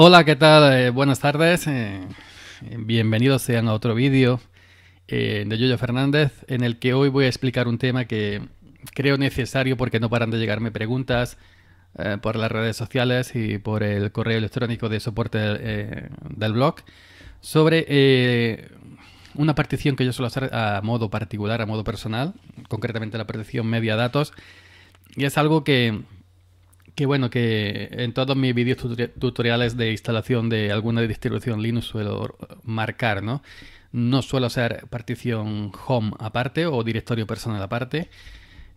Hola, ¿qué tal? Eh, buenas tardes. Eh, eh, bienvenidos sean a otro vídeo de Yoyo Fernández, en el que hoy voy a explicar un tema que creo necesario porque no paran de llegarme preguntas por las redes sociales y por el correo electrónico de soporte del blog sobre una partición que yo suelo hacer a modo particular, a modo personal, concretamente la partición media datos, y es algo que que bueno, que en todos mis vídeos tutoriales de instalación de alguna distribución Linux suelo marcar, ¿no? No suelo hacer partición home aparte o directorio personal aparte,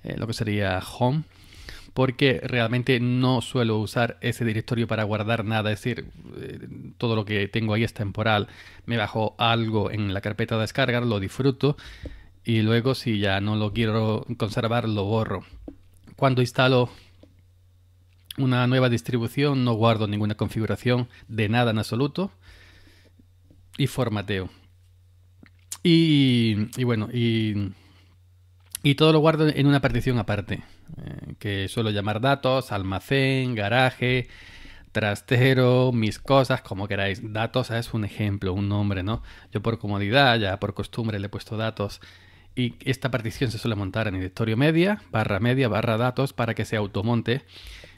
eh, lo que sería home, porque realmente no suelo usar ese directorio para guardar nada, es decir, eh, todo lo que tengo ahí es temporal. Me bajo algo en la carpeta de descargar, lo disfruto y luego si ya no lo quiero conservar, lo borro. Cuando instalo una nueva distribución, no guardo ninguna configuración de nada en absoluto y formateo. Y, bueno, y, todo lo guardo en una partición aparte, eh, que suelo llamar datos, almacén, garaje, trastero, mis cosas, como queráis. Datos es un ejemplo, un nombre, ¿no? Yo por comodidad, ya por costumbre le he puesto datos. Y esta partición se suele montar en directorio media, barra media, barra datos, para que se automonte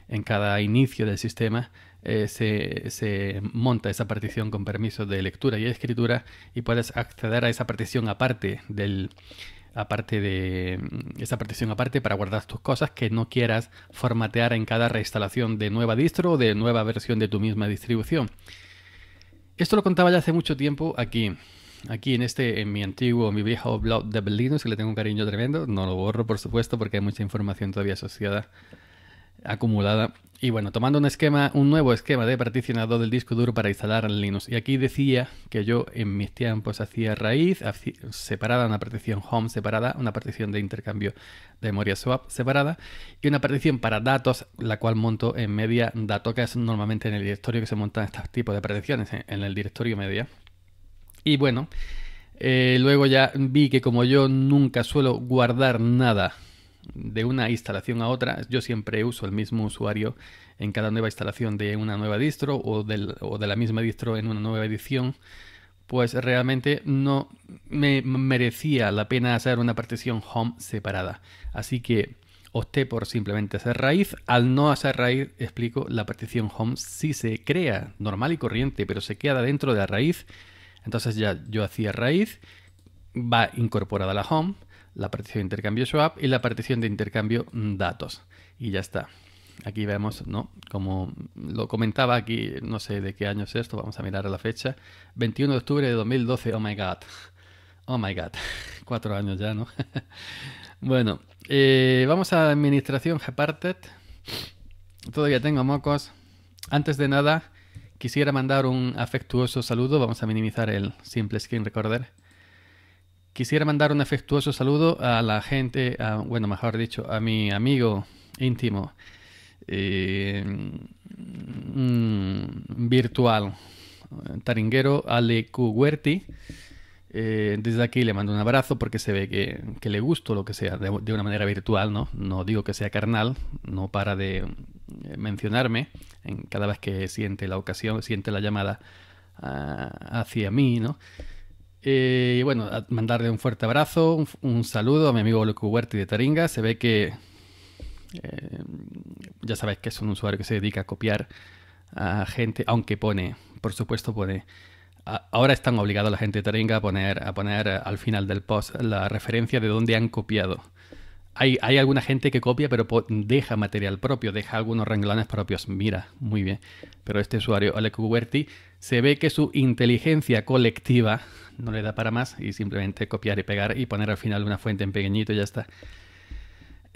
en cada inicio del sistema eh, se, monta esa partición con permisos de lectura y escritura y puedes acceder a esa partición aparte del aparte de mm, esa partición aparte para guardar tus cosas que no quieras formatear en cada reinstalación de nueva distro o de nueva versión de tu misma distribución. Esto lo contaba ya hace mucho tiempo aquí, aquí en este, en mi antiguo, mi viejo blog de Linux, que le tengo un cariño tremendo, no lo borro por supuesto porque hay mucha información todavía asociada acumulada. Y bueno, tomando un esquema, un nuevo esquema de particionado del disco duro para instalar Linux. Y aquí decía que yo en mis tiempos hacía raíz separada, una partición home separada, una partición de intercambio de memoria swap separada y una partición para datos, la cual monto en media dato, que es normalmente en el directorio que se montan estos tipos de particiones, en el directorio media. Y bueno, eh, luego ya vi que como yo nunca suelo guardar nada de una instalación a otra, yo siempre uso el mismo usuario en cada nueva instalación de una nueva distro o, o de la misma distro en una nueva edición, pues realmente no me merecía la pena hacer una partición home separada. Así que opté por simplemente hacer raíz. Al no hacer raíz, explico, la partición home sí se crea normal y corriente, pero se queda dentro de la raíz. Entonces ya yo hacía raíz, va incorporada la home, la partición de intercambio swap y la partición de intercambio mm, datos. Y ya está. Aquí vemos, ¿no? Como lo comentaba aquí, no sé de qué año es esto, vamos a mirar la fecha. 21 de octubre de 2012, oh my god. Oh my god, cuatro años ya, ¿no? bueno, eh, vamos a administración geparted. Todavía tengo mocos. Antes de nada, quisiera mandar un afectuoso saludo. Vamos a minimizar el simple skin recorder Quisiera mandar un afectuoso saludo a la gente, bueno, mejor dicho, a mi amigo íntimo eh, mm, virtual, taringuero Ale Cuguerti. Eh, desde aquí le mando un abrazo porque se ve que, le gusto lo que sea, de, una manera virtual, ¿no? No digo que sea carnal, no para de eh, mencionarme en cada vez que siente la ocasión, siente la llamada ah, hacia mí, ¿no? Eh, y bueno, mandarle un fuerte abrazo, un, saludo a mi amigo Loco Huerti de Taringa. Se ve que eh, ya sabéis que es un usuario que se dedica a copiar a gente, aunque pone, por supuesto pone, ahora están obligados la gente de Taringa a poner, a poner al final del post la referencia de dónde han copiado hay, alguna gente que copia, pero deja material propio, deja algunos renglones propios. Mira, muy bien. Pero este usuario, Alec Huberti, se ve que su inteligencia colectiva no le da para más y simplemente copiar y pegar y poner al final una fuente en pequeñito y ya está.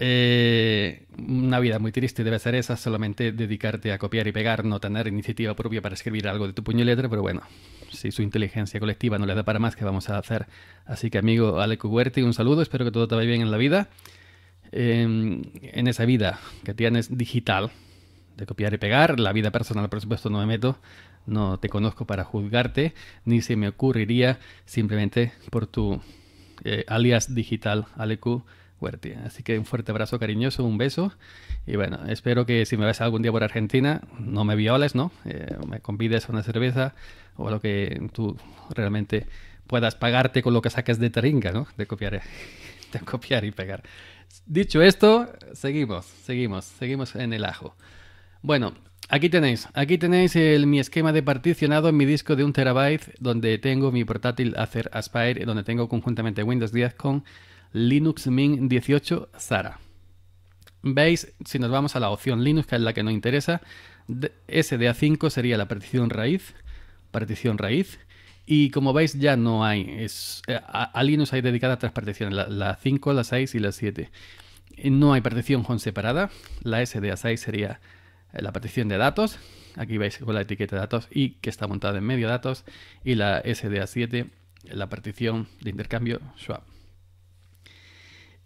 Eh, una vida muy triste debe ser esa, solamente dedicarte a copiar y pegar, no tener iniciativa propia para escribir algo de tu puño y letra, pero bueno, si su inteligencia colectiva no le da para más, ¿qué vamos a hacer? Así que amigo Alec Huberti, un saludo, espero que todo te vaya bien en la vida. Em, en, esa vida que tienes digital, de copiar y pegar, la vida personal por supuesto no me meto, no te conozco para juzgarte, ni se me ocurriría simplemente por tu eh, alias digital, Alecu Huertia. Así que un fuerte abrazo cariñoso, un beso. Y bueno, espero que si me vas algún día por Argentina, no me violes, ¿no? Eh, me convides a una cerveza o a lo que tú realmente puedas pagarte con lo que saques de taringa, ¿no? De copiar de copiar y pegar. Dicho esto, seguimos, seguimos, seguimos en el ajo. Bueno, aquí tenéis, aquí tenéis el, mi esquema de particionado en mi disco de un terabyte donde tengo mi portátil Acer Aspire, donde tengo conjuntamente Windows 10 con Linux Mint 18 Zara. Veis, si nos vamos a la opción Linux, que es la que nos interesa, SDA5 sería la partición raíz, partición raíz, y como veis, ya no hay. Es, eh, alguien os hay dedicada a tres particiones: la, 5, la 6 y la 7. No hay partición con separada. La sda 6 sería eh, la partición de datos. Aquí veis con la etiqueta de datos y que está montada en medio datos. Y la SDA7, la partición de intercambio swap.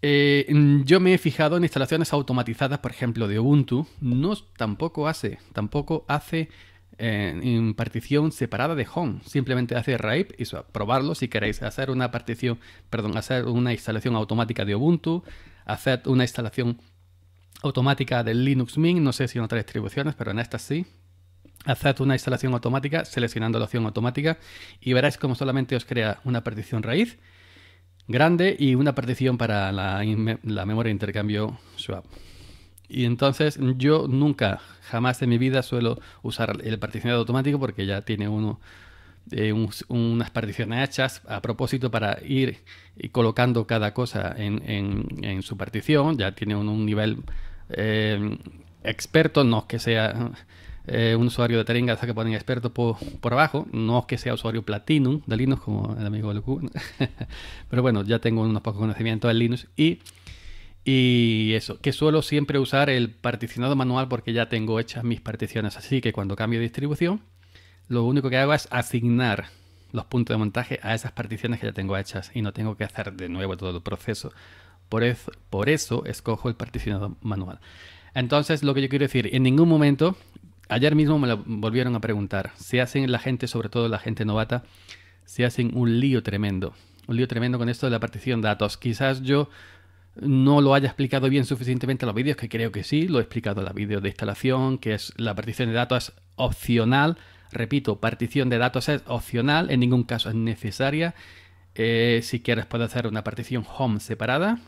Eh, yo me he fijado en instalaciones automatizadas, por ejemplo, de Ubuntu. No, tampoco hace, tampoco hace en, partición separada de home. Simplemente hace raíz y probarlo si queréis hacer una partición, perdón, hacer una instalación automática de Ubuntu, hacer una instalación automática de Linux Mint, no sé si en otras distribuciones, pero en estas sí. Haced una instalación automática seleccionando la opción automática y veréis cómo solamente os crea una partición raíz grande y una partición para la, la memoria de intercambio swap. Y entonces yo nunca, jamás en mi vida suelo usar el particionado automático porque ya tiene uno eh, unas particiones hechas a propósito para ir colocando cada cosa en, su partición. Ya tiene un nivel eh, experto, no es que sea eh, un usuario de Taringa que ponen experto por, abajo, no es que sea usuario Platinum de Linux como el amigo Locu. Pero bueno, ya tengo unos pocos conocimientos de Linux y y eso, que suelo siempre usar el particionado manual porque ya tengo hechas mis particiones, así que cuando cambio de distribución, lo único que hago es asignar los puntos de montaje a esas particiones que ya tengo hechas y no tengo que hacer de nuevo todo el proceso. Por eso, escojo el particionado manual. Entonces, lo que yo quiero decir, en ningún momento, ayer mismo me lo volvieron a preguntar, si hacen la gente, sobre todo la gente novata, se hacen un lío tremendo, un lío tremendo con esto de la partición de datos. Quizás yo no lo haya explicado bien suficientemente en los vídeos, que creo que sí, lo he explicado en los vídeos de instalación, que es la partición de datos es opcional. Repito, partición de datos es opcional, en ningún caso es necesaria. Eh, si quieres puedes hacer una partición home separada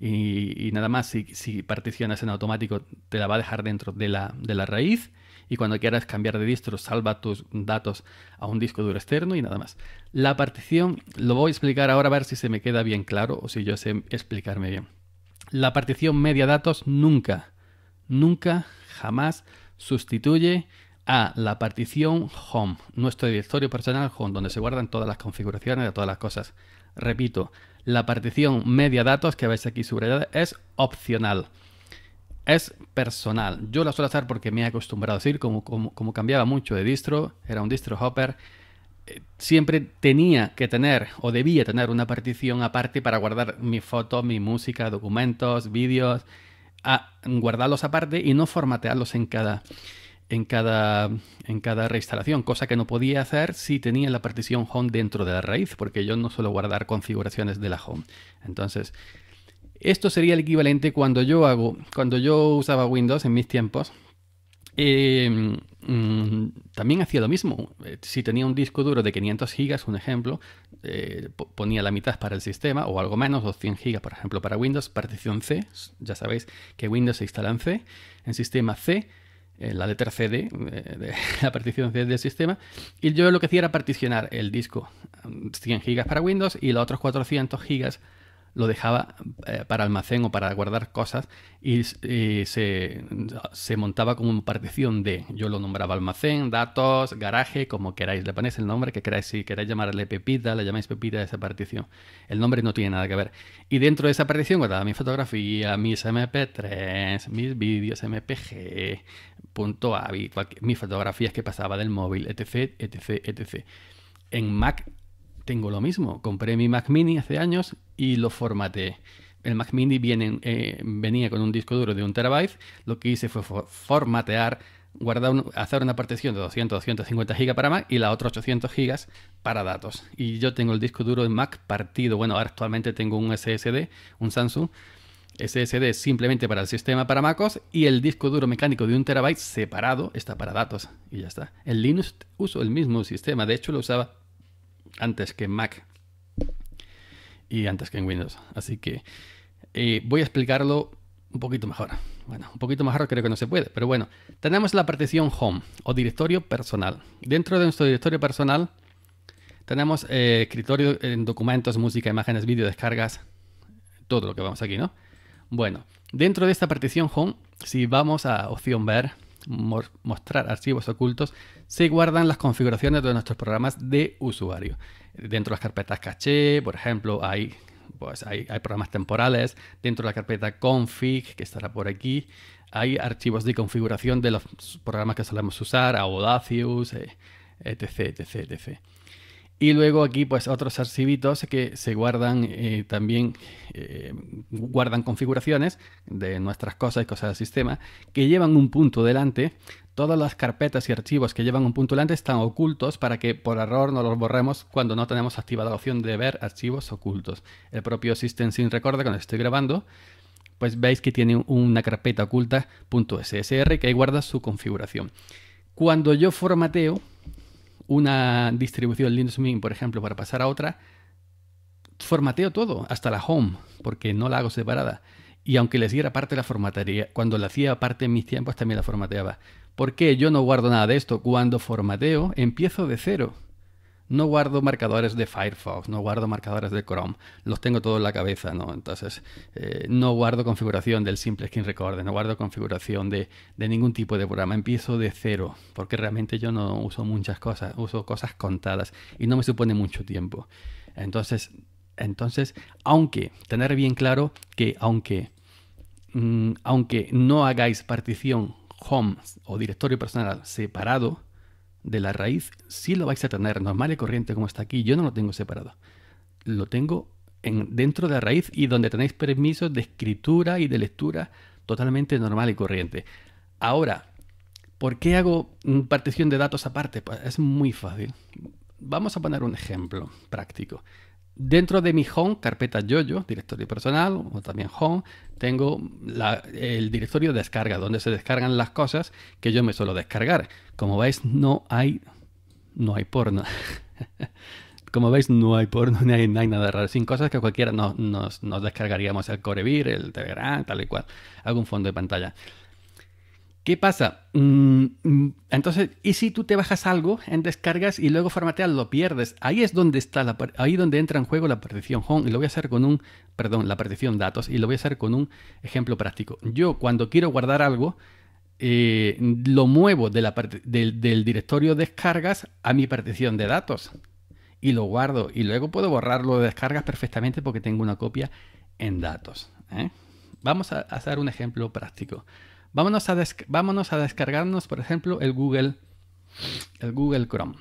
y, nada más si, si, particionas en automático te la va a dejar dentro de la, de la raíz y cuando quieras cambiar de distro salva tus datos a un disco duro externo y nada más. La partición lo voy a explicar ahora a ver si se me queda bien claro o si yo sé explicarme bien. La partición media datos nunca, nunca, jamás sustituye a la partición home, nuestro directorio personal home, donde se guardan todas las configuraciones de todas las cosas. Repito, la partición media datos que veis aquí subrayada es opcional es personal. Yo la suelo hacer porque me he acostumbrado a decir, como, como, cambiaba mucho de distro, era un distro hopper, eh, siempre tenía que tener o debía tener una partición aparte para guardar mi foto, mi música, documentos, vídeos, guardarlos aparte y no formatearlos en cada, en cada, en cada reinstalación, cosa que no podía hacer si tenía la partición home dentro de la raíz, porque yo no suelo guardar configuraciones de la home. Entonces, esto sería el equivalente cuando yo hago, cuando yo usaba Windows en mis tiempos. Eh, mm, también hacía lo mismo. Eh, si tenía un disco duro de 500 gigas, un ejemplo, eh, ponía la mitad para el sistema o algo menos, o 100 gigas, por ejemplo, para Windows, partición C. Ya sabéis que Windows se instala en C, en sistema C, en la letra C de, la partición C del sistema. Y yo lo que hacía era particionar el disco 100 mm, gigas para Windows y los otros 400 gigas lo dejaba eh, para almacén o para guardar cosas y, se, montaba como una partición de, yo lo nombraba almacén, datos, garaje, como queráis, le ponéis el nombre que queráis, si queráis llamarle Pepita, le llamáis Pepita a esa partición. El nombre no tiene nada que ver. Y dentro de esa partición guardaba mi fotografía, mis MP3, mis vídeos, MPG, punto mis fotografías que pasaba del móvil, etc, etc, etc. En Mac tengo lo mismo. Compré mi Mac Mini hace años y lo formateé. El Mac Mini eh, venía con un disco duro de un terabyte. Lo que hice fue formatear, guardar hacer una partición de 200, 250 gigas para Mac y la otra 800 gigas para datos. Y yo tengo el disco duro en Mac partido. Bueno, ahora actualmente tengo un SSD, un Samsung. SSD simplemente para el sistema para MacOS y el disco duro mecánico de un terabyte separado está para datos y ya está. En Linux uso el mismo sistema, de hecho lo usaba antes que en Mac y antes que en Windows. Así que eh, voy a explicarlo un poquito mejor. Bueno, un poquito mejor creo que no se puede, pero bueno. Tenemos la partición Home o directorio personal. Dentro de nuestro directorio personal tenemos eh, escritorio en documentos, música, imágenes, vídeo, descargas, todo lo que vamos aquí, ¿no? Bueno, dentro de esta partición Home, si vamos a opción ver, mostrar archivos ocultos, se guardan las configuraciones de nuestros programas de usuario. Dentro de las carpetas caché, por ejemplo, hay, pues, hay, programas temporales. Dentro de la carpeta config, que estará por aquí, hay archivos de configuración de los programas que solemos usar, Audacious, eh, etc, etc, etc. Y luego aquí pues otros archivitos que se guardan eh, también, eh, guardan configuraciones de nuestras cosas y cosas del sistema que llevan un punto delante. Todas las carpetas y archivos que llevan un punto delante están ocultos para que por error no los borremos cuando no tenemos activada la opción de ver archivos ocultos. El propio System Sin Record cuando estoy grabando, pues veis que tiene una carpeta oculta .ssr que ahí guarda su configuración. Cuando yo formateo, una distribución Linux Mint, por ejemplo, para pasar a otra, formateo todo, hasta la home, porque no la hago separada. Y aunque les diera parte, la formatearía. Cuando la hacía parte en mis tiempos, también la formateaba. ¿Por qué yo no guardo nada de esto? Cuando formateo, empiezo de cero. No guardo marcadores de Firefox, no guardo marcadores de Chrome, los tengo todos en la cabeza, ¿no? Entonces, eh, no guardo configuración del Simple skin Recorder, no guardo configuración de, ningún tipo de programa, empiezo de cero, porque realmente yo no uso muchas cosas, uso cosas contadas y no me supone mucho tiempo. Entonces, entonces aunque, tener bien claro que aunque, mm, aunque no hagáis partición home o directorio personal separado, de la raíz si lo vais a tener normal y corriente como está aquí. Yo no lo tengo separado. Lo tengo en, dentro de la raíz y donde tenéis permisos de escritura y de lectura totalmente normal y corriente. Ahora, ¿por qué hago mm, partición de datos aparte? Pues es muy fácil. Vamos a poner un ejemplo práctico. Dentro de mi home, carpeta yoyo, directorio personal o también home, tengo el directorio de descarga, donde se descargan las cosas que yo me suelo descargar. Como veis, no hay, no hay porno. Como veis, no hay porno, ni hay, no hay nada raro. Sin cosas que cualquiera nos, descargaríamos, el Corevir, el Telegram, tal y cual, algún fondo de pantalla. ¿Qué pasa? Mm, mm, entonces, ¿y si tú te bajas algo en descargas y luego formateas, lo pierdes? Ahí es donde está ahí donde entra en juego la partición home y lo voy a hacer con un, perdón, la partición datos y lo voy a hacer con un ejemplo práctico. Yo cuando quiero guardar algo, eh, lo muevo del, directorio descargas a mi partición de datos y lo guardo y luego puedo borrarlo de descargas perfectamente porque tengo una copia en datos. ¿eh? Vamos a hacer un ejemplo práctico. Vámonos a, vámonos a descargarnos, por ejemplo, el Google, el Google Chrome.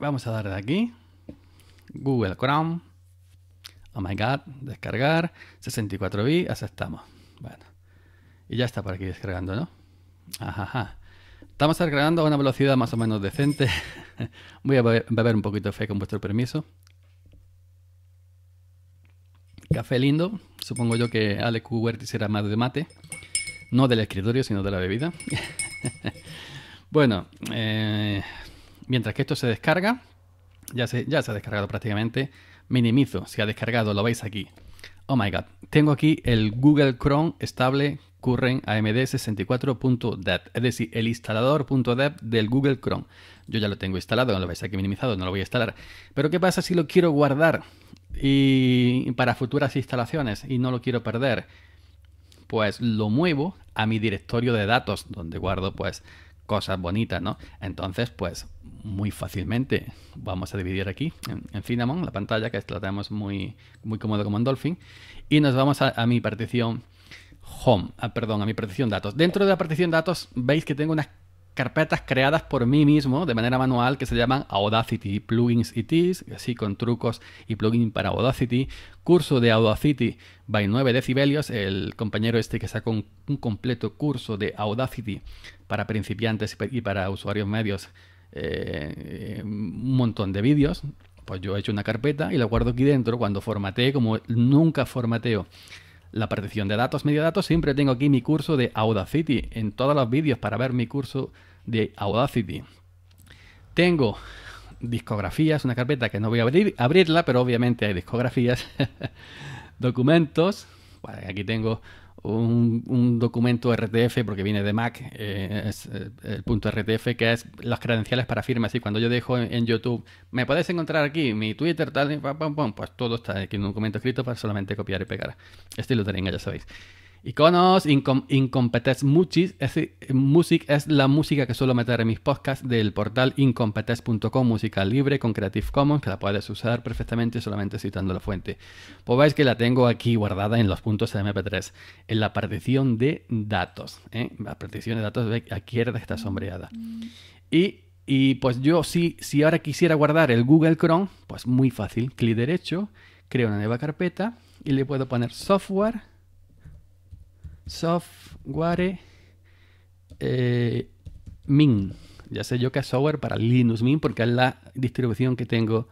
Vamos a darle aquí. Google Chrome. Oh my god, descargar. 64 bits, aceptamos. Bueno. Y ya está por aquí descargando, ¿no? Ajá. Estamos descargando a una velocidad más o menos decente. Voy a beber un poquito de fe con vuestro permiso. Café lindo. Supongo yo que Alex Hubert será más de mate. No del escritorio, sino de la bebida. bueno, eh, mientras que esto se descarga, ya se, ya se ha descargado prácticamente. Minimizo, Se ha descargado, lo veis aquí. Oh my god, tengo aquí el Google Chrome estable Current AMD 64.dev, es decir, el instalador.dev del Google Chrome. Yo ya lo tengo instalado, lo veis aquí minimizado, no lo voy a instalar. Pero ¿qué pasa si lo quiero guardar y para futuras instalaciones y no lo quiero perder? pues lo muevo a mi directorio de datos, donde guardo pues cosas bonitas, ¿no? Entonces, pues muy fácilmente vamos a dividir aquí en, Finamon la pantalla, que la tenemos muy, muy cómodo como en Dolphin, y nos vamos a, mi partición Home, ah, perdón, a mi partición datos. Dentro de la partición datos veis que tengo una carpetas creadas por mí mismo de manera manual que se llaman Audacity Plugins y así con trucos y plugin para Audacity. Curso de Audacity by 9 decibelios, el compañero este que sacó un, completo curso de Audacity para principiantes y para usuarios medios, eh, un montón de vídeos. Pues yo he hecho una carpeta y la guardo aquí dentro cuando formateé como nunca formateo la partición de datos, medio datos. Siempre tengo aquí mi curso de Audacity en todos los vídeos para ver mi curso de Audacity. Tengo discografías, una carpeta que no voy a abrir, abrirla, pero obviamente hay discografías. Documentos. aquí tengo un, documento RTF, porque viene de Mac, eh, es, eh, el punto RTF, que es las credenciales para firmas. Y cuando yo dejo en, YouTube, me podéis encontrar aquí, mi Twitter, tal, pam, pam, pam, pues todo está aquí en un documento escrito para solamente copiar y pegar. Este lo tenéis, ya sabéis. Iconos, Incompetes Muchis. music es la música que suelo meter en mis podcasts del portal incompetence.com, música libre con Creative Commons, que la puedes usar perfectamente solamente citando la fuente. Pues veis que la tengo aquí guardada en los puntos MP3, en la partición de datos. ¿eh? La partición de datos de izquierda está sombreada. Y pues yo, si, si ahora quisiera guardar el Google Chrome, pues muy fácil. Clic derecho, creo una nueva carpeta y le puedo poner software software eh, min. Ya sé yo que es software para Linux min porque es la distribución que tengo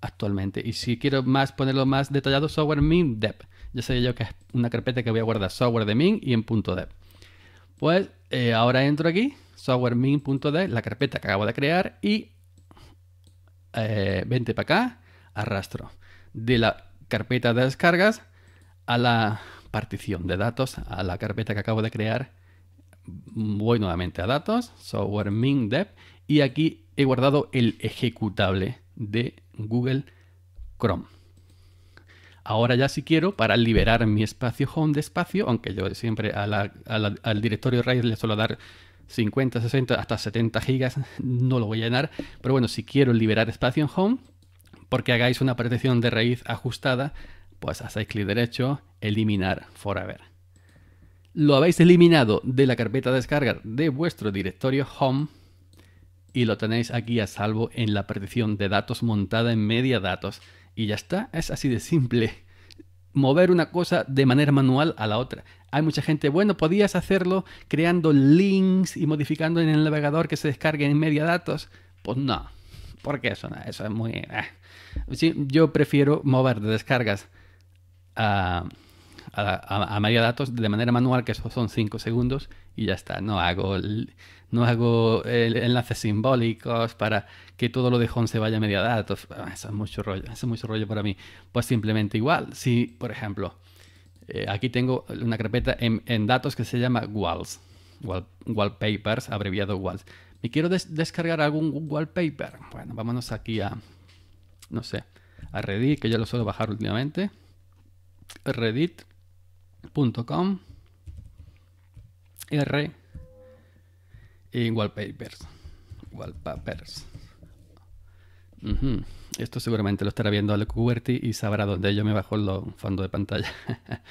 actualmente. Y si quiero más ponerlo más detallado, software min Ya sé yo que es una carpeta que voy a guardar software de min y en punto .dev. Pues eh, ahora entro aquí, software min.dev, la carpeta que acabo de crear y eh, vente para acá, arrastro de la carpeta de descargas a la partición de datos a la carpeta que acabo de crear. Voy nuevamente a datos, software min dev, y aquí he guardado el ejecutable de Google Chrome. Ahora ya si quiero, para liberar mi espacio home de espacio, aunque yo siempre al directorio raíz le suelo dar 50, 60, hasta 70 gigas, no lo voy a llenar, pero bueno, si quiero liberar espacio en home, porque hagáis una partición de raíz ajustada, pues hacéis clic derecho, eliminar forever. Lo habéis eliminado de la carpeta de descarga de vuestro directorio home y lo tenéis aquí a salvo en la partición de datos montada en media datos. Y ya está, es así de simple. Mover una cosa de manera manual a la otra. Hay mucha gente, bueno, podías hacerlo creando links y modificando en el navegador que se descargue en media datos. Pues no, porque eso, no, eso es muy... Eh. yo prefiero mover de descargas a, a, a Datos de manera manual, que son 5 segundos, y ya está. No hago, no hago enlaces simbólicos para que todo lo de Home se vaya a media datos. Ah, eso es mucho rollo, eso es mucho rollo para mí. Pues simplemente igual, si por ejemplo, eh, aquí tengo una carpeta en, datos que se llama walls, wallpapers, abreviado walls. ¿Me quiero descargar algún wallpaper? Bueno, vámonos aquí a, no sé, a Reddit, que ya lo suelo bajar últimamente reddit.com R y wallpapers. Wallpapers. Esto seguramente lo estará viendo Alec Kuberty y sabrá dónde yo me bajo el fondo de pantalla.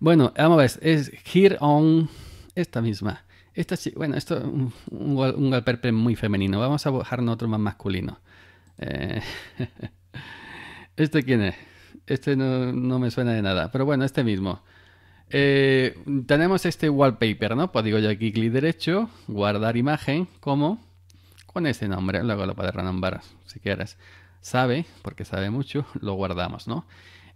bueno, vamos a ver. Es Here On. Esta misma. Esta sí. Bueno, esto es un, wallpaper muy femenino. Vamos a bajar otro más masculino. Eh, ¿Este quién es? Este no, me suena de nada, pero bueno, este mismo. Eh, tenemos este wallpaper, ¿no? Pues digo yo aquí clic derecho, guardar imagen, como con ese nombre, luego lo puedes renombrar si quieres. Sabe, porque sabe mucho, lo guardamos, ¿no?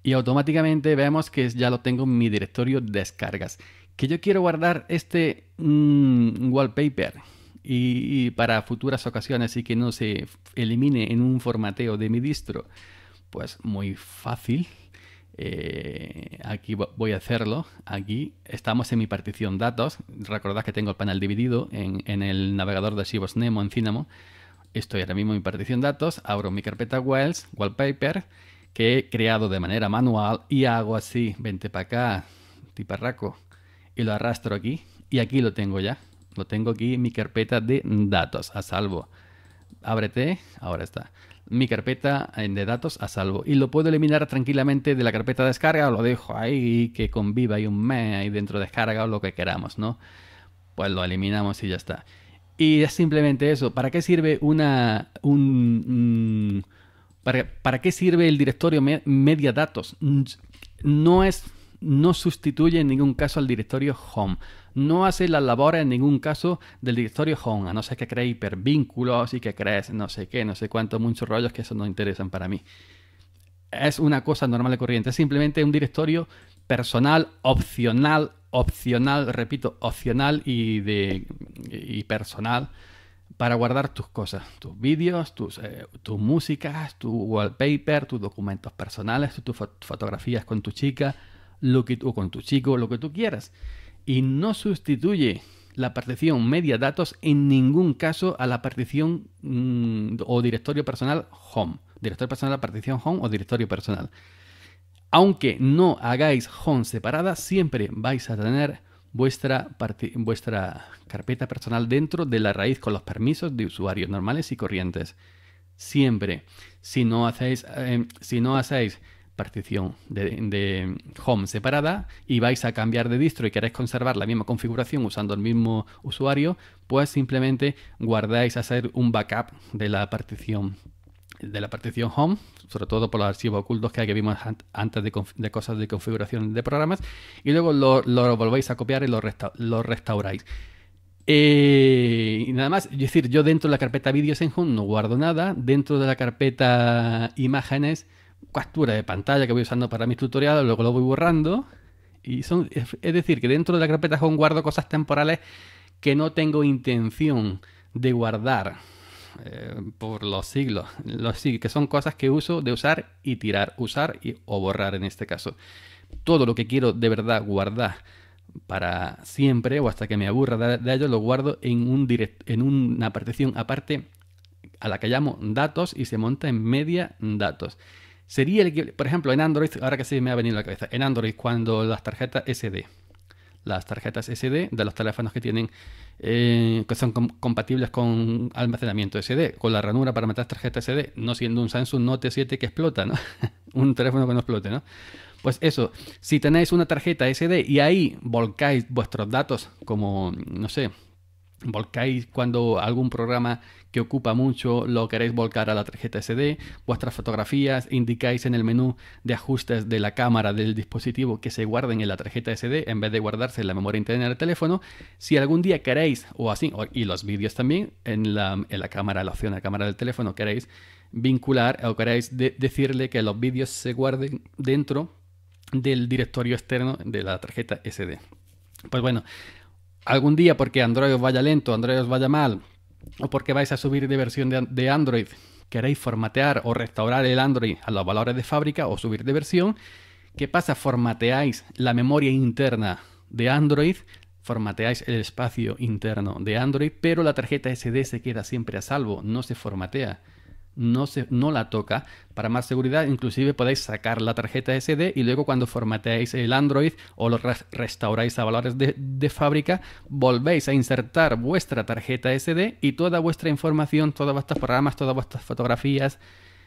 Y automáticamente vemos que ya lo tengo en mi directorio descargas. Que yo quiero guardar este mm, wallpaper y para futuras ocasiones y que no se elimine en un formateo de mi distro. Pues muy fácil. Eh, aquí voy a hacerlo. Aquí estamos en mi partición datos. Recordad que tengo el panel dividido en, el navegador de archivos Nemo en cinamo Estoy ahora mismo en mi partición datos. Abro mi carpeta Wells, Wallpaper, que he creado de manera manual y hago así, vente para acá, tiparraco, y lo arrastro aquí. Y aquí lo tengo ya. Lo tengo aquí en mi carpeta de datos, a salvo. Ábrete, ahora está mi carpeta eh, de datos a salvo. Y lo puedo eliminar tranquilamente de la carpeta de descarga o lo dejo ahí que conviva y un mes ahí dentro de descarga o lo que queramos, ¿no? Pues lo eliminamos y ya está. Y es simplemente eso. ¿Para qué sirve una. un. Mm, para, qué sirve el directorio media datos? Mm, no es no sustituye en ningún caso al directorio home. No hace las labor en ningún caso del directorio home, a no ser que crees hipervínculos y que crees no sé qué, no sé cuántos muchos rollos que eso no interesan para mí. Es una cosa normal y corriente, es simplemente un directorio personal, opcional, opcional, repito, opcional y, de, y personal para guardar tus cosas, tus vídeos, tus, eh, músicas, tu wallpaper, tus documentos personales, tus fotografías con tu chica, lo que, o con tu chico, lo que tú quieras. Y no sustituye la partición media datos en ningún caso a la partición mm, o directorio personal home. Directorio personal, partición home o directorio personal. Aunque no hagáis home separada, siempre vais a tener vuestra, vuestra carpeta personal dentro de la raíz con los permisos de usuarios normales y corrientes. Siempre. Si no hacéis, eh, si no hacéis partición de, home separada y vais a cambiar de distro y queréis conservar la misma configuración usando el mismo usuario, pues simplemente guardáis hacer un backup de la partición de la partición home, sobre todo por los archivos ocultos que, hay que vimos antes de, cosas de configuración de programas, y luego lo, volvéis a copiar y lo, restauráis. Eh, y nada más, es decir, yo dentro de la carpeta vídeos en home no guardo nada, dentro de la carpeta imágenes captura de pantalla que voy usando para mis tutoriales, luego lo voy borrando. Y son, es decir, que dentro de la carpeta guardo cosas temporales que no tengo intención de guardar eh, por los siglos, los que son cosas que uso de usar y tirar, usar o borrar en este caso. Todo lo que quiero de verdad guardar para siempre o hasta que me aburra de, ello, lo guardo en, un en una partición aparte a la que llamo datos y se monta en media datos. Sería el por ejemplo, en Android, ahora que sí me ha venido la cabeza, en Android, cuando las tarjetas SD, las tarjetas SD de los teléfonos que tienen, eh, que son compatibles con almacenamiento SD, con la ranura para meter tarjetas SD, no siendo un Samsung Note 7 que explota, ¿no? un teléfono que no explote, ¿no? Pues eso, si tenéis una tarjeta SD y ahí volcáis vuestros datos como, no sé, volcáis cuando algún programa que ocupa mucho lo queréis volcar a la tarjeta SD, vuestras fotografías indicáis en el menú de ajustes de la cámara del dispositivo que se guarden en la tarjeta SD en vez de guardarse en la memoria interna del teléfono. Si algún día queréis, o así, y los vídeos también, en la, cámara, la opción de cámara del teléfono, queréis vincular o queréis decirle que los vídeos se guarden dentro del directorio externo de la tarjeta SD. Pues bueno, algún día porque Android os vaya lento, Android os vaya mal, o porque vais a subir de versión de, Android, queréis formatear o restaurar el Android a los valores de fábrica o subir de versión, ¿qué pasa? Formateáis la memoria interna de Android, formateáis el espacio interno de Android, pero la tarjeta SD se queda siempre a salvo, no se formatea no, se, no la toca. Para más seguridad, inclusive podéis sacar la tarjeta SD y luego cuando formateáis el Android o lo restauráis a valores de, fábrica, volvéis a insertar vuestra tarjeta SD y toda vuestra información, todos vuestros programas, todas vuestras fotografías,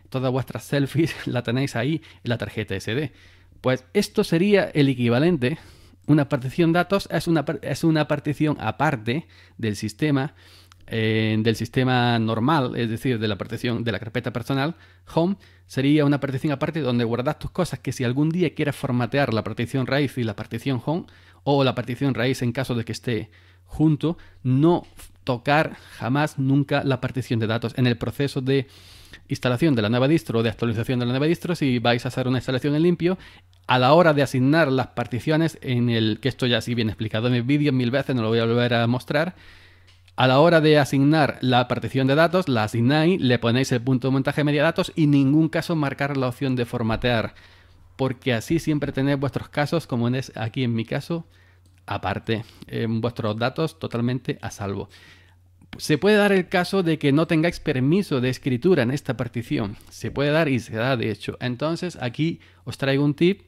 todas vuestras selfies, la tenéis ahí en la tarjeta SD. Pues esto sería el equivalente. Una partición datos es es una partición aparte del sistema eh, del sistema normal, es decir, de la partición de la carpeta personal, home sería una partición aparte donde guardas tus cosas que si algún día quieres formatear la partición raíz y la partición home o la partición raíz en caso de que esté junto, no tocar jamás nunca la partición de datos en el proceso de instalación de la nueva distro o de actualización de la nueva distro, si vais a hacer una instalación en limpio, a la hora de asignar las particiones en el que esto ya sí bien explicado en el vídeo mil veces, no lo voy a volver a mostrar, a la hora de asignar la partición de datos, la asignáis, le ponéis el punto de montaje media datos y en ningún caso marcar la opción de formatear, porque así siempre tenéis vuestros casos, como es aquí en mi caso, aparte, eh, vuestros datos totalmente a salvo. Se puede dar el caso de que no tengáis permiso de escritura en esta partición. Se puede dar y se da de hecho. Entonces aquí os traigo un tip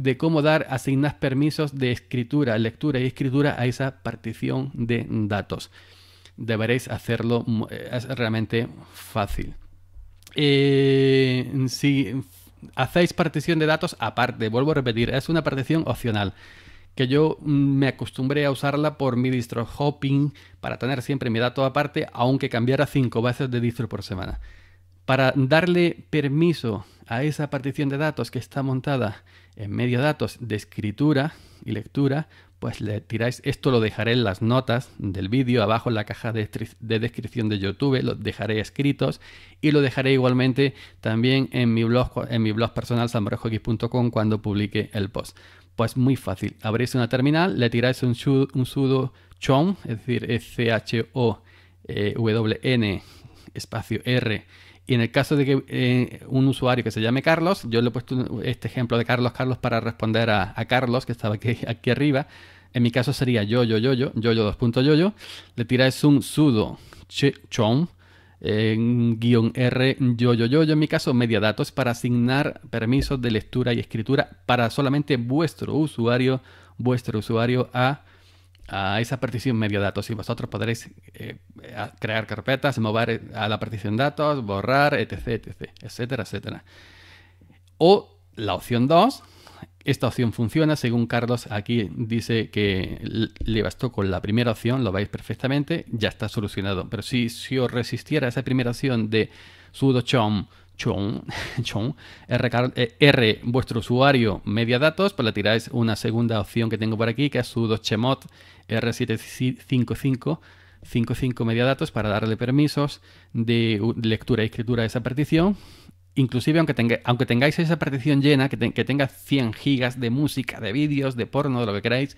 de cómo dar, asignar permisos de escritura, lectura y escritura a esa partición de datos. Deberéis hacerlo eh, es realmente fácil. Eh, si hacéis partición de datos aparte, vuelvo a repetir, es una partición opcional que yo mm, me acostumbré a usarla por mi distro hopping para tener siempre mi dato aparte, aunque cambiara cinco veces de distro por semana para darle permiso a esa partición de datos que está montada en medio datos de escritura y lectura, pues le tiráis, esto lo dejaré en las notas del vídeo, abajo en la caja de, descripción de YouTube, lo dejaré escritos y lo dejaré igualmente también en mi blog, en mi blog personal sanbrojox.com cuando publique el post. Pues muy fácil, abrís una terminal, le tiráis un, sudo, un chon, es decir, c o eh, w n espacio R y en el caso de que eh, un usuario que se llame Carlos, yo le he puesto este ejemplo de Carlos Carlos para responder a, Carlos, que estaba aquí, aquí, arriba. En mi caso sería yo, yo, yo, yo, yo, yo, 2.yoyo. Le tiráis un sudo chon, en guión R, yo, yo, yo, yo, en mi caso, media datos, para asignar permisos de lectura y escritura para solamente vuestro usuario, vuestro usuario a a esa partición medio datos y vosotros podréis eh, crear carpetas, mover eh, a la partición datos, borrar, etc, etc, etcétera, etcétera. O la opción 2, esta opción funciona, según Carlos aquí dice que le bastó con la primera opción, lo veis perfectamente, ya está solucionado. Pero si, si os resistiera esa primera opción de sudo chom Eh, R, vuestro usuario media datos, pues le tiráis una segunda opción que tengo por aquí, que es sudo chmod R755 55 media datos para darle permisos de lectura y escritura de esa partición. Inclusive aunque, tenga, aunque tengáis esa partición llena, que, que tenga 100 gigas de música, de vídeos, de porno, de lo que queráis,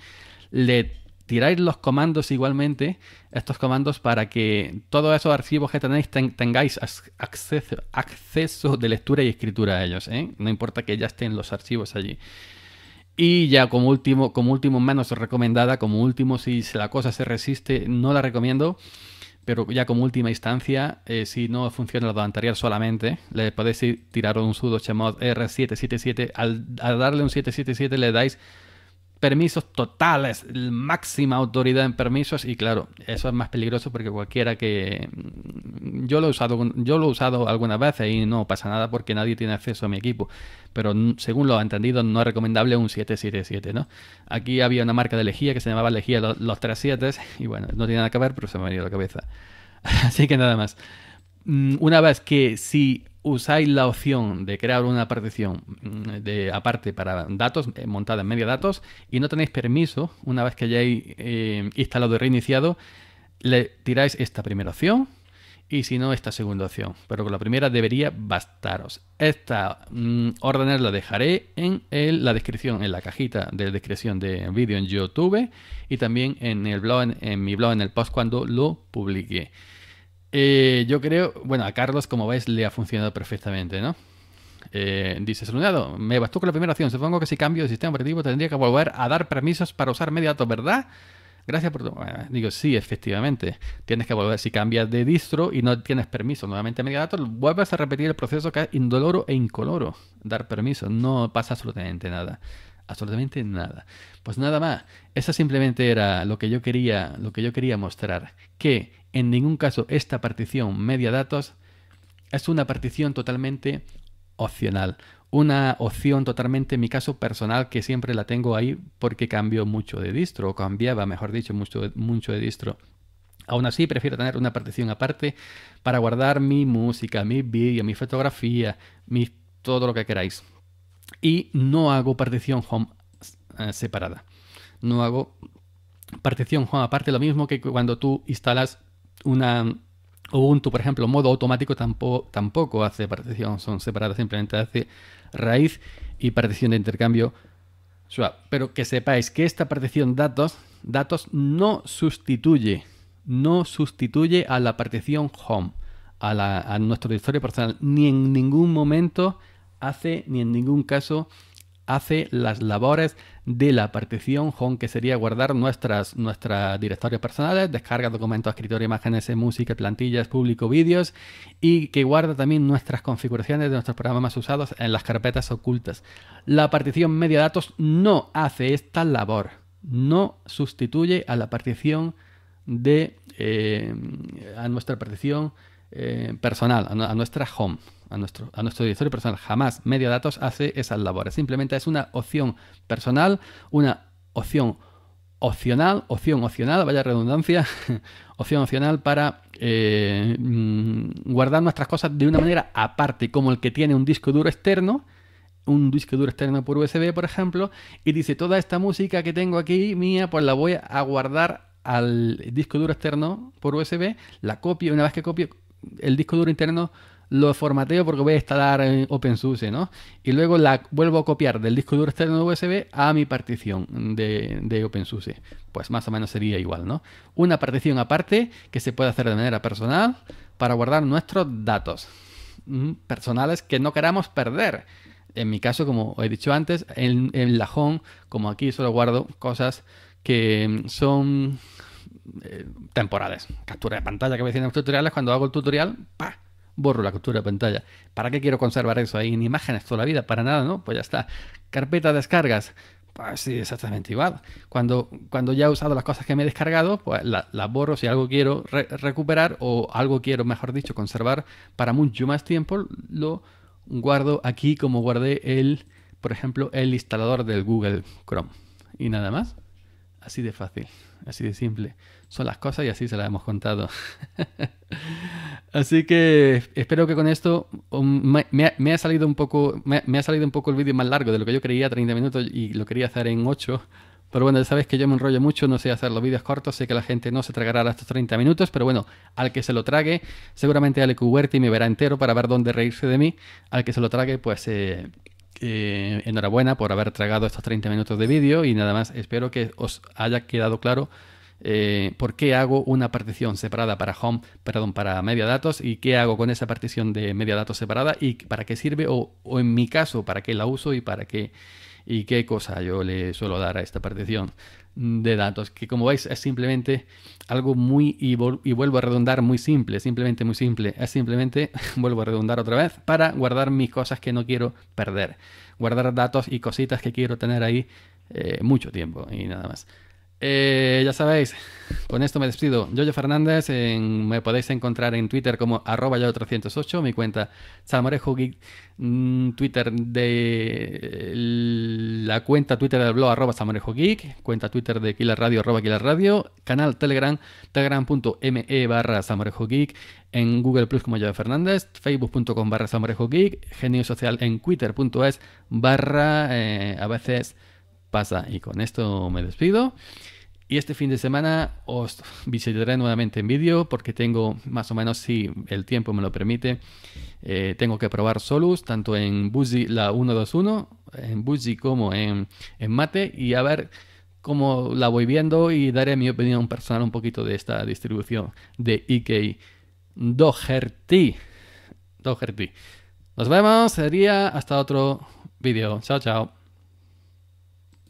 le tiráis los comandos igualmente, estos comandos para que todos esos archivos que tenéis tengáis acceso, acceso, de lectura y escritura a ellos, ¿eh? no importa que ya estén los archivos allí. Y ya como último, como último menos recomendada, como último si la cosa se resiste, no la recomiendo, pero ya como última instancia, eh, si no funciona la anterior solamente, le podéis tirar un sudo chmod R777, al darle un 777 le dais permisos totales, máxima autoridad en permisos y claro, eso es más peligroso porque cualquiera que mm, yo lo he usado yo lo he usado algunas veces y no pasa nada porque nadie tiene acceso a mi equipo, pero mm, según lo entendido no es recomendable un 777, ¿no? Aquí había una marca de lejía que se llamaba lejía los, 37 y bueno, no tiene nada que ver, pero se me ha venido a la cabeza. Así que nada más. Mm, una vez que si usáis la opción de crear una partición mm, de, aparte para datos, eh, montada en media datos, y no tenéis permiso, una vez que hayáis eh, instalado y reiniciado, le tiráis esta primera opción y si no, esta segunda opción. Pero con la primera debería bastaros. Esta órdenes mm, la dejaré en la descripción, en la cajita de descripción de vídeo en YouTube y también en el blog, mi blog, en el post cuando lo publiqué. Eh, yo creo, bueno, a Carlos, como veis, le ha funcionado perfectamente, ¿no? Eh, dice, Saludado, me bastó con la primera acción Supongo que si cambio de sistema operativo tendría que volver a dar permisos para usar mediato ¿verdad? Gracias por... digo, sí, efectivamente. Tienes que volver, si cambias de distro y no tienes permiso nuevamente a media vuelves a repetir el proceso que es indoloro e incoloro. Dar permiso, no pasa absolutamente nada. Absolutamente nada. Pues nada más. Eso simplemente era lo que yo quería, lo que yo quería mostrar. Que en ningún caso esta partición media datos es una partición totalmente opcional. Una opción totalmente, en mi caso personal, que siempre la tengo ahí porque cambio mucho de distro, o cambiaba, mejor dicho, mucho, mucho de distro. Aún así, prefiero tener una partición aparte para guardar mi música, mi vídeo, mi fotografía, mi, todo lo que queráis. Y no hago partición home eh, separada. No hago partición home aparte, lo mismo que cuando tú instalas una Ubuntu, por ejemplo, modo automático tampoco, tampoco hace partición, son separadas, simplemente hace raíz y partición de intercambio swap. Pero que sepáis que esta partición datos, datos no sustituye, no sustituye a la partición home, a, a nuestro directorio personal, ni en ningún momento hace, ni en ningún caso hace las labores de la partición home, que sería guardar nuestras, nuestras directorios personales, descarga documentos, escritorio, imágenes, música, plantillas, público, vídeos, y que guarda también nuestras configuraciones de nuestros programas usados en las carpetas ocultas. La partición media datos no hace esta labor, no sustituye a la partición de eh, a nuestra partición eh, personal, a, nuestra home, a nuestro, a nuestro directorio personal. Jamás media datos hace esas labores. Simplemente es una opción personal, una opción opcional, opción opcional, vaya redundancia, opción opcional para eh, mm, guardar nuestras cosas de una manera aparte, como el que tiene un disco duro externo, un disco duro externo por USB, por ejemplo, y dice, toda esta música que tengo aquí mía, pues la voy a guardar al disco duro externo por USB, la copio, una vez que copio, el disco duro interno lo formateo porque voy a instalar en OpenSUSE, ¿no? Y luego la vuelvo a copiar del disco duro externo de USB a mi partición de, de OpenSUSE. Pues más o menos sería igual, ¿no? Una partición aparte que se puede hacer de manera personal para guardar nuestros datos mm, personales que no queramos perder. En mi caso, como he dicho antes, en, en la home, como aquí solo guardo cosas que mm, son eh, temporales. Captura de pantalla que me decían en los tutoriales, cuando hago el tutorial, ¡pa! borro la captura de pantalla. ¿Para qué quiero conservar eso ahí en imágenes toda la vida? Para nada, ¿no? Pues ya está. Carpeta descargas. Pues sí, exactamente igual. Cuando, cuando ya he usado las cosas que me he descargado, pues las borro si algo quiero recuperar o algo quiero, mejor dicho, conservar para mucho más tiempo, lo guardo aquí como guardé el, por ejemplo, el instalador del Google Chrome. Y nada más. Así de fácil, así de simple. Son las cosas y así se las hemos contado. así que espero que con esto um, me, ha, salido un poco, me, ha salido un poco el vídeo más largo de lo que yo creía, 30 minutos, y lo quería hacer en 8. Pero bueno, ya sabes que yo me enrollo mucho, no sé hacer los vídeos cortos, sé que la gente no se tragará estos 30 minutos, pero bueno, al que se lo trague, seguramente Ale y me verá entero para ver dónde reírse de mí. Al que se lo trague, pues eh, eh, enhorabuena por haber tragado estos 30 minutos de vídeo y nada más, espero que os haya quedado claro eh, por qué hago una partición separada para home, perdón, para media datos y qué hago con esa partición de media datos separada y para qué sirve o, o en mi caso, para qué la uso y para qué ¿Y qué cosa yo le suelo dar a esta partición de datos? Que como veis es simplemente algo muy, y, vuelvo a redundar muy simple, simplemente muy simple. Es simplemente, vuelvo a redundar otra vez, para guardar mis cosas que no quiero perder. Guardar datos y cositas que quiero tener ahí eh, mucho tiempo y nada más. Eh, ya sabéis, con esto me despido. yo Fernández, me podéis encontrar en Twitter como arroba yo308, mi cuenta Samorejo Geek, mm, Twitter de la cuenta Twitter del blog arroba Salmorejo Geek, cuenta Twitter de Killer Radio arroba Killer Radio, canal Telegram, telegram.me barra Salmorejo Geek, en Google Plus como yo Fernández, facebook.com barra Geek, genio social en twitter.es barra eh, a veces pasa. Y con esto me despido. Y este fin de semana os visitaré nuevamente en vídeo porque tengo más o menos, si el tiempo me lo permite, eh, tengo que probar Solus tanto en Buzzi la 121, en Buzzi como en, Mate y a ver cómo la voy viendo y daré mi opinión personal un poquito de esta distribución de IK Doherty. Doherty. Nos vemos, sería hasta otro vídeo. Chao, chao.